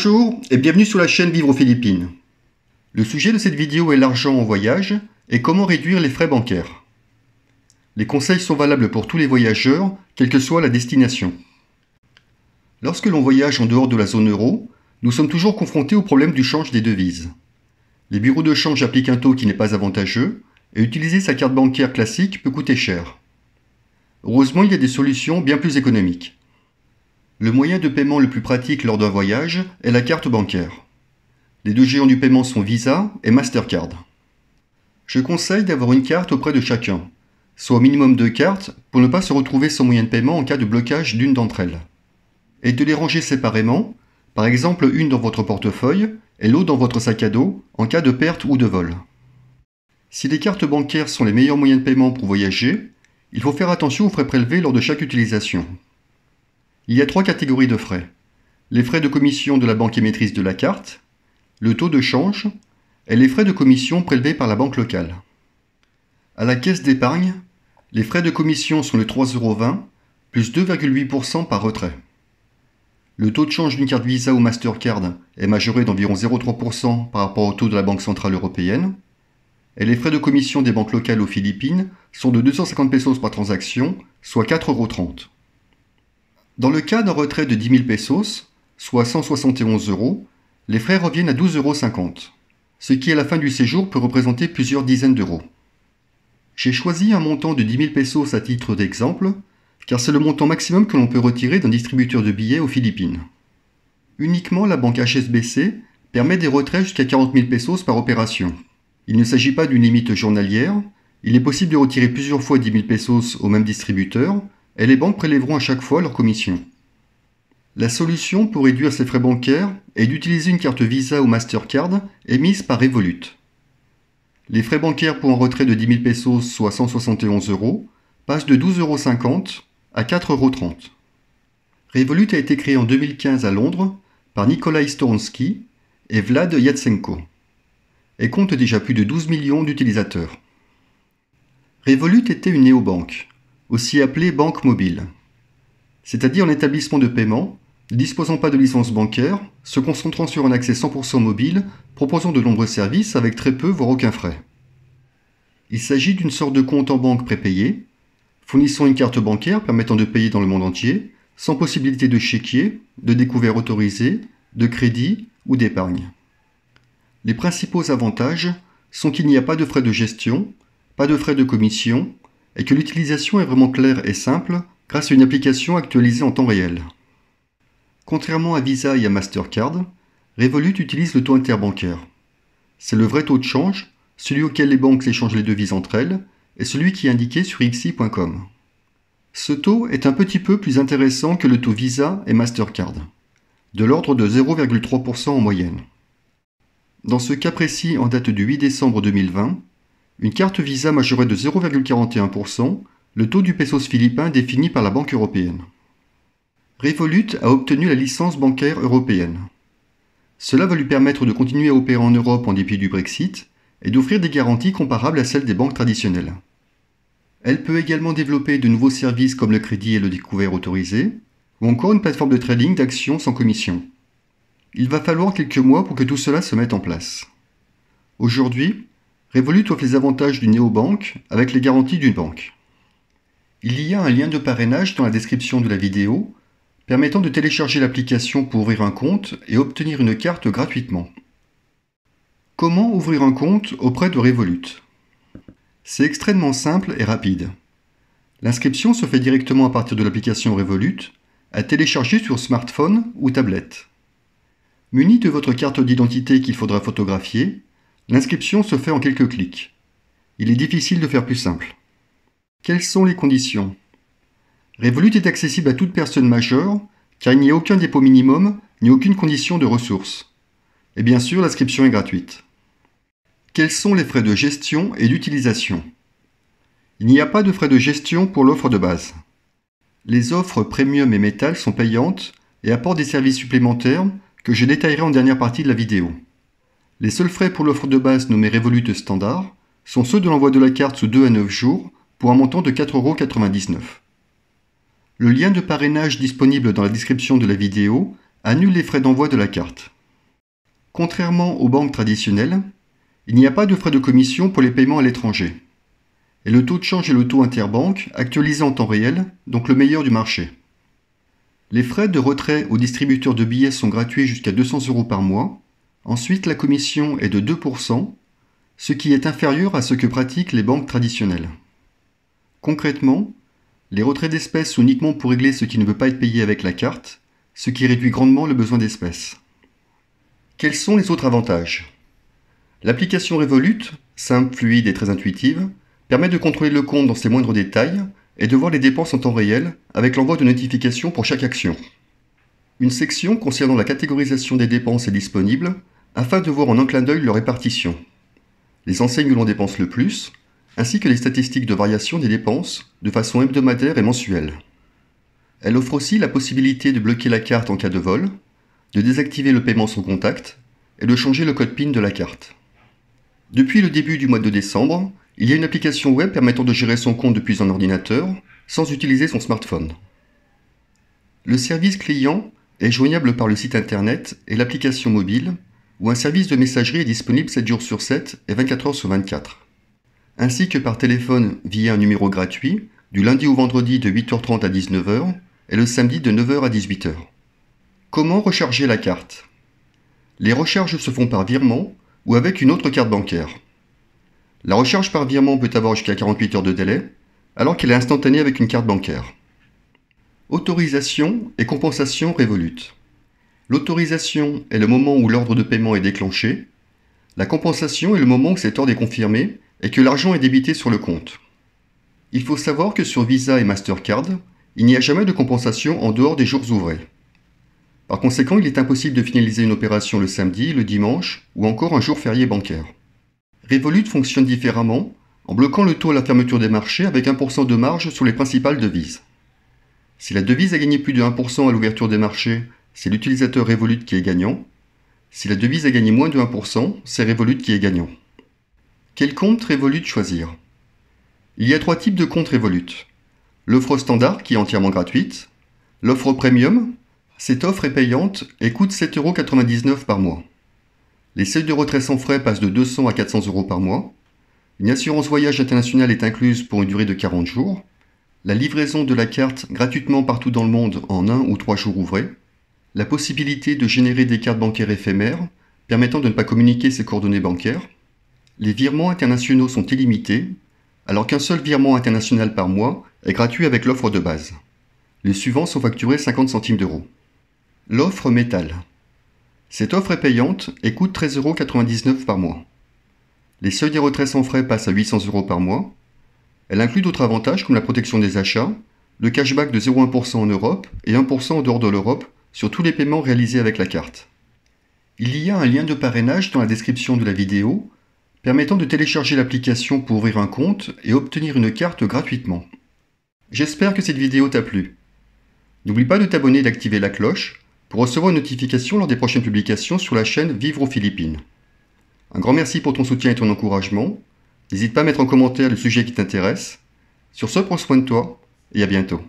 Bonjour et bienvenue sur la chaîne Vivre aux Philippines. Le sujet de cette vidéo est l'argent en voyage et comment réduire les frais bancaires. Les conseils sont valables pour tous les voyageurs, quelle que soit la destination. Lorsque l'on voyage en dehors de la zone euro, nous sommes toujours confrontés au problème du change des devises. Les bureaux de change appliquent un taux qui n'est pas avantageux et utiliser sa carte bancaire classique peut coûter cher. Heureusement, il y a des solutions bien plus économiques. Le moyen de paiement le plus pratique lors d'un voyage est la carte bancaire. Les deux géants du paiement sont Visa et Mastercard. Je conseille d'avoir une carte auprès de chacun, soit au minimum deux cartes pour ne pas se retrouver sans moyen de paiement en cas de blocage d'une d'entre elles. Et de les ranger séparément, par exemple une dans votre portefeuille et l'autre dans votre sac à dos en cas de perte ou de vol. Si les cartes bancaires sont les meilleurs moyens de paiement pour voyager, il faut faire attention aux frais prélevés lors de chaque utilisation. Il y a trois catégories de frais. Les frais de commission de la banque émettrice de la carte, le taux de change et les frais de commission prélevés par la banque locale. À la caisse d'épargne, les frais de commission sont de 3,20€ plus 2,8% par retrait. Le taux de change d'une carte Visa ou Mastercard est majoré d'environ 0,3% par rapport au taux de la Banque Centrale Européenne. Et les frais de commission des banques locales aux Philippines sont de 250 pesos par transaction, soit 4,30€. Dans le cas d'un retrait de 10 000 pesos, soit 171 euros, les frais reviennent à 12,50 euros, ce qui à la fin du séjour peut représenter plusieurs dizaines d'euros. J'ai choisi un montant de 10 000 pesos à titre d'exemple, car c'est le montant maximum que l'on peut retirer d'un distributeur de billets aux Philippines. Uniquement la banque HSBC permet des retraits jusqu'à 40 000 pesos par opération. Il ne s'agit pas d'une limite journalière, il est possible de retirer plusieurs fois 10 000 pesos au même distributeur, et les banques prélèveront à chaque fois leur commission. La solution pour réduire ces frais bancaires est d'utiliser une carte Visa ou Mastercard émise par Revolut. Les frais bancaires pour un retrait de 10 000 pesos, soit 171 euros, passent de 12,50 euros à 4,30 euros. Revolut a été créé en 2015 à Londres par Nikolai Storonski et Vlad Yatsenko et compte déjà plus de 12 millions d'utilisateurs. Revolut était une néobanque aussi appelé banque mobile. C'est-à-dire un établissement de paiement ne disposant pas de licence bancaire, se concentrant sur un accès 100% mobile, proposant de nombreux services avec très peu voire aucun frais. Il s'agit d'une sorte de compte en banque prépayé, fournissant une carte bancaire permettant de payer dans le monde entier, sans possibilité de chéquier, de découvert autorisé, de crédit ou d'épargne. Les principaux avantages sont qu'il n'y a pas de frais de gestion, pas de frais de commission, et que l'utilisation est vraiment claire et simple grâce à une application actualisée en temps réel. Contrairement à Visa et à Mastercard, Revolut utilise le taux interbancaire. C'est le vrai taux de change, celui auquel les banques échangent les devises entre elles, et celui qui est indiqué sur xi.com. Ce taux est un petit peu plus intéressant que le taux Visa et Mastercard, de l'ordre de 0,3% en moyenne. Dans ce cas précis en date du 8 décembre 2020, une carte Visa majorée de 0,41%, le taux du pesos philippin défini par la Banque européenne. Revolut a obtenu la licence bancaire européenne. Cela va lui permettre de continuer à opérer en Europe en dépit du Brexit et d'offrir des garanties comparables à celles des banques traditionnelles. Elle peut également développer de nouveaux services comme le crédit et le découvert autorisé, ou encore une plateforme de trading d'actions sans commission. Il va falloir quelques mois pour que tout cela se mette en place. Aujourd'hui, Revolut offre les avantages d'une néobanque avec les garanties d'une banque. Il y a un lien de parrainage dans la description de la vidéo permettant de télécharger l'application pour ouvrir un compte et obtenir une carte gratuitement. Comment ouvrir un compte auprès de Revolut C'est extrêmement simple et rapide. L'inscription se fait directement à partir de l'application Revolut à télécharger sur smartphone ou tablette. Muni de votre carte d'identité qu'il faudra photographier, L'inscription se fait en quelques clics. Il est difficile de faire plus simple. Quelles sont les conditions Revolut est accessible à toute personne majeure car il n'y a aucun dépôt minimum ni aucune condition de ressources. Et bien sûr, l'inscription est gratuite. Quels sont les frais de gestion et d'utilisation Il n'y a pas de frais de gestion pour l'offre de base. Les offres Premium et métal sont payantes et apportent des services supplémentaires que je détaillerai en dernière partie de la vidéo. Les seuls frais pour l'offre de base nommée REVOLUTE Standard sont ceux de l'envoi de la carte sous 2 à 9 jours pour un montant de 4,99€. Le lien de parrainage disponible dans la description de la vidéo annule les frais d'envoi de la carte. Contrairement aux banques traditionnelles, il n'y a pas de frais de commission pour les paiements à l'étranger. Et le taux de change est le taux interbanque actualisé en temps réel, donc le meilleur du marché. Les frais de retrait aux distributeurs de billets sont gratuits jusqu'à 200 euros par mois Ensuite, la commission est de 2%, ce qui est inférieur à ce que pratiquent les banques traditionnelles. Concrètement, les retraits d'espèces sont uniquement pour régler ce qui ne peut pas être payé avec la carte, ce qui réduit grandement le besoin d'espèces. Quels sont les autres avantages L'application Revolut, simple, fluide et très intuitive, permet de contrôler le compte dans ses moindres détails et de voir les dépenses en temps réel avec l'envoi de notifications pour chaque action. Une section concernant la catégorisation des dépenses est disponible afin de voir en un clin d'œil leur répartition, les enseignes où l'on dépense le plus, ainsi que les statistiques de variation des dépenses de façon hebdomadaire et mensuelle. Elle offre aussi la possibilité de bloquer la carte en cas de vol, de désactiver le paiement sans contact et de changer le code PIN de la carte. Depuis le début du mois de décembre, il y a une application web permettant de gérer son compte depuis un ordinateur sans utiliser son smartphone. Le service client est joignable par le site internet et l'application mobile, où un service de messagerie est disponible 7 jours sur 7 et 24 heures sur 24, ainsi que par téléphone via un numéro gratuit du lundi au vendredi de 8h30 à 19h et le samedi de 9h à 18h. Comment recharger la carte Les recharges se font par virement ou avec une autre carte bancaire. La recharge par virement peut avoir jusqu'à 48 heures de délai, alors qu'elle est instantanée avec une carte bancaire. Autorisation et compensation révolute. L'autorisation est le moment où l'ordre de paiement est déclenché. La compensation est le moment où cet ordre est confirmé et que l'argent est débité sur le compte. Il faut savoir que sur Visa et Mastercard, il n'y a jamais de compensation en dehors des jours ouvrés. Par conséquent, il est impossible de finaliser une opération le samedi, le dimanche ou encore un jour férié bancaire. Revolut fonctionne différemment en bloquant le taux à la fermeture des marchés avec 1% de marge sur les principales devises. Si la devise a gagné plus de 1% à l'ouverture des marchés, c'est l'utilisateur Revolut qui est gagnant. Si la devise a gagné moins de 1%, c'est Revolut qui est gagnant. Quel compte Revolut choisir Il y a trois types de comptes Revolut. L'offre standard qui est entièrement gratuite, l'offre premium, cette offre est payante et coûte 7,99€ par mois. Les seuils de retrait sans frais passent de 200 à 400 euros par mois. Une assurance voyage internationale est incluse pour une durée de 40 jours la livraison de la carte gratuitement partout dans le monde en un ou trois jours ouvrés, la possibilité de générer des cartes bancaires éphémères permettant de ne pas communiquer ses coordonnées bancaires, les virements internationaux sont illimités, alors qu'un seul virement international par mois est gratuit avec l'offre de base. Les suivants sont facturés 50 centimes d'euros. L'offre métal. Cette offre est payante et coûte 13,99 euros par mois. Les seuils des retraits sans frais passent à 800 euros par mois elle inclut d'autres avantages comme la protection des achats, le cashback de 0,1% en Europe et 1% en dehors de l'Europe sur tous les paiements réalisés avec la carte. Il y a un lien de parrainage dans la description de la vidéo permettant de télécharger l'application pour ouvrir un compte et obtenir une carte gratuitement. J'espère que cette vidéo t'a plu. N'oublie pas de t'abonner et d'activer la cloche pour recevoir une notification lors des prochaines publications sur la chaîne Vivre aux Philippines. Un grand merci pour ton soutien et ton encouragement. N'hésite pas à mettre en commentaire le sujet qui t'intéresse. Sur ce, prends soin de toi et à bientôt.